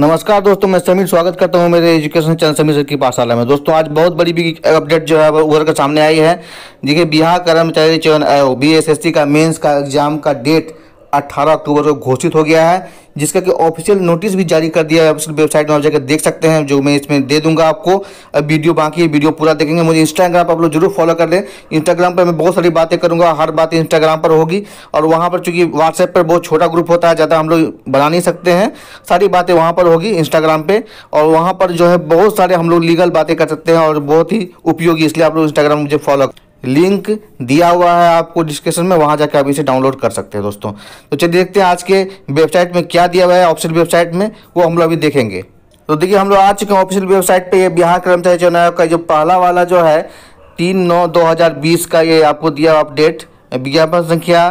नमस्कार दोस्तों मैं समीर स्वागत करता हूं मेरे एजुकेशन चैनल समीर सर की पाठशाला में दोस्तों आज बहुत बड़ी बिग अपडेट जो है उभर कर सामने आई है देखिए बिहार कर्मचारी चयन आयोग बी का मेंस का एग्जाम का डेट 18 अक्टूबर को घोषित हो गया है जिसका कि ऑफिशियल नोटिस भी जारी कर दिया है वेबसाइट में आप जाकर देख सकते हैं जो मैं इसमें दे दूंगा आपको अब वीडियो बाकी है वीडियो पूरा देखेंगे मुझे इंस्टाग्राम पर आप लोग जरूर फॉलो कर लें इंस्टाग्राम पर मैं बहुत सारी बातें करूंगा हर बात इंस्टाग्राम पर होगी और वहाँ पर चूंकि व्हाट्सएप पर बहुत छोटा ग्रुप होता है ज़्यादा हम लोग बना नहीं सकते हैं सारी बातें वहाँ पर होगी इंस्टाग्राम पर और वहाँ पर जो है बहुत सारे हम लोग लीगल बातें कर सकते हैं और बहुत ही उपयोगी इसलिए आप लोग इंस्टाग्राम मुझे फॉलो लिंक दिया हुआ है आपको डिस्क्रिप्शन में वहाँ जाकर आप इसे डाउनलोड कर सकते हैं दोस्तों तो चलिए देखते हैं आज के वेबसाइट में क्या दिया हुआ है ऑफिशियल वेबसाइट में वो हम लोग अभी देखेंगे तो देखिए हम लोग आ चुके हैं ऑफिशियल वेबसाइट पे ये बिहार कर्मचारी चयन आयोग का जो पहला वाला जो है तीन नौ दो हज़ार बीस का ये आपको दिया अपडेट विज्ञापन संख्या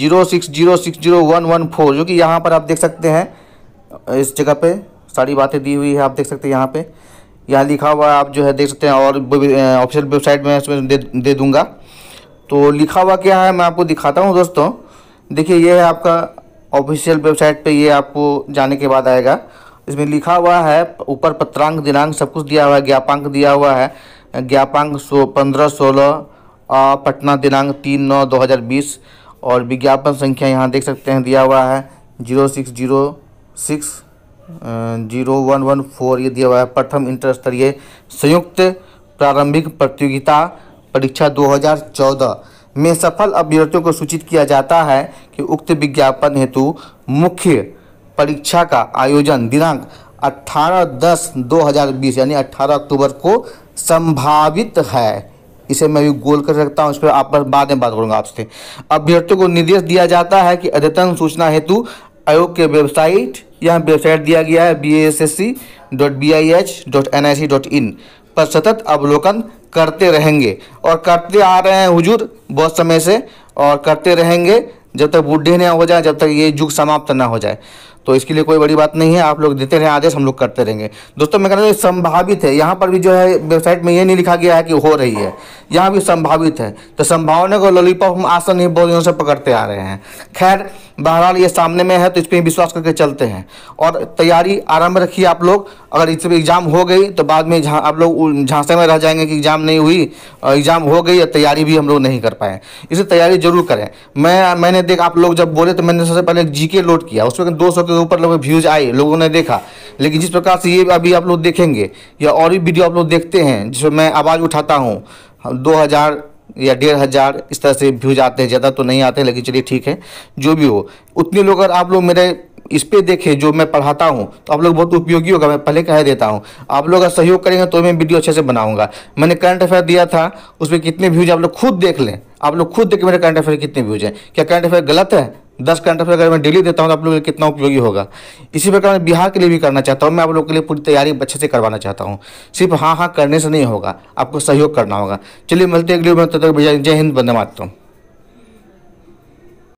zero six zero six zero one one four जो कि यहाँ पर आप देख सकते हैं इस जगह पे सारी बातें दी हुई है आप देख सकते हैं यहाँ पे यहाँ लिखा हुआ आप जो है देख सकते हैं और ऑफिशियल वेबसाइट में इसमें दे, दे दूंगा तो लिखा हुआ क्या है मैं आपको दिखाता हूँ दोस्तों देखिए ये है आपका ऑफिशियल वेबसाइट पे ये आपको जाने के बाद आएगा इसमें लिखा हुआ है ऊपर पत्रांक दिनांक सब कुछ दिया हुआ है ज्ञापांक दिया हुआ है ज्ञापांक सो पंद्रह सोलह पटना दिनांक तीन नौ दो हज़ार बीस और विज्ञापन संख्या यहाँ देख सकते हैं दिया हुआ है zero six zero six zero one one four ये दिया हुआ है प्रथम इंटर स्तरीय संयुक्त प्रारंभिक प्रतियोगिता परीक्षा 2014 में सफल अभ्यर्थियों को सूचित किया जाता है कि उक्त विज्ञापन हेतु मुख्य परीक्षा का आयोजन दिनांक 18 दस 2020 यानी 18 अक्टूबर को संभावित है इसे मैं भी गोल कर सकता हूँ इस पर आप बाद में बात करूँगा आपसे अभ्यर्थियों को निर्देश दिया जाता है कि अद्यतन सूचना हेतु आयोग के वेबसाइट यहाँ वेबसाइट दिया गया है B S S C dot B I H dot N I C dot in पर सतत अवलोकन करते रहेंगे और करते आ रहे हैं हुजूर बहुत समय से और करते रहेंगे जब तक बूढ़े न हो जाए जब तक ये युग समाप्त ना हो जाए तो इसके लिए कोई बड़ी बात नहीं है आप लोग देते रहें आदेश हम लोग करते रहेंगे दोस्तों मैं कह रहा हूँ संभावित है यहाँ पर भी जो है वेबसाइट में ये नहीं लिखा गया है कि हो रही है यहाँ भी संभावित है तो संभावना को ललिपॉप हम आसन ही बहुत दिनों से पकड़ते आ रहे हैं खैर बहरहाल ये सामने में है तो इस पर विश्वास करके चलते हैं और तैयारी आरंभ रखिए आप लोग अगर इस एग्ज़ाम हो गई तो बाद में जहाँ आप लोग झांसे में रह जाएंगे कि एग्ज़ाम नहीं हुई एग्ज़ाम हो गई या तैयारी भी हम लोग नहीं कर पाए इसे तैयारी जरूर करें मैं मैंने देख आप लोग जब बोले तो मैंने सबसे पहले जी के लोड किया उसमें दो सौ के ऊपर लोग व्यूज़ आए लोगों ने देखा लेकिन जिस प्रकार से ये अभी आप लोग देखेंगे या और भी वीडियो आप लोग देखते हैं जिसमें मैं आवाज़ उठाता हूँ दो हज़ार या डेढ़ हज़ार इस तरह से व्यूज आते हैं ज़्यादा तो नहीं आते लेकिन चलिए ठीक है जो भी हो उतने लोग अगर आप लोग मेरे इस पर देखें जो मैं पढ़ाता हूँ तो आप लोग बहुत उपयोगी होगा मैं पहले कह देता हूँ आप लोग अगर सहयोग करेंगे तो मैं वीडियो अच्छे से बनाऊँगा मैंने करंट अफेयर दिया था उसमें कितने व्यूज आप लोग खुद देख लें आप लोग खुद देखें मेरे करंट अफेयर कितने व्यूज हैं क्या करंट अफेयर गलत है दस घंटे अगर मैं डेली देता हूँ तो आप लोगों के कितना उपयोगी होगा इसी प्रकार मैं बिहार के लिए भी करना चाहता हूँ मैं आप लोगों के लिए पूरी तैयारी अच्छे से करवाना चाहता हूँ सिर्फ हाँ हाँ करने से नहीं होगा आपको सहयोग करना होगा चलिए मिलते अगले में तब तक भैया जय हिंद बंदे मातम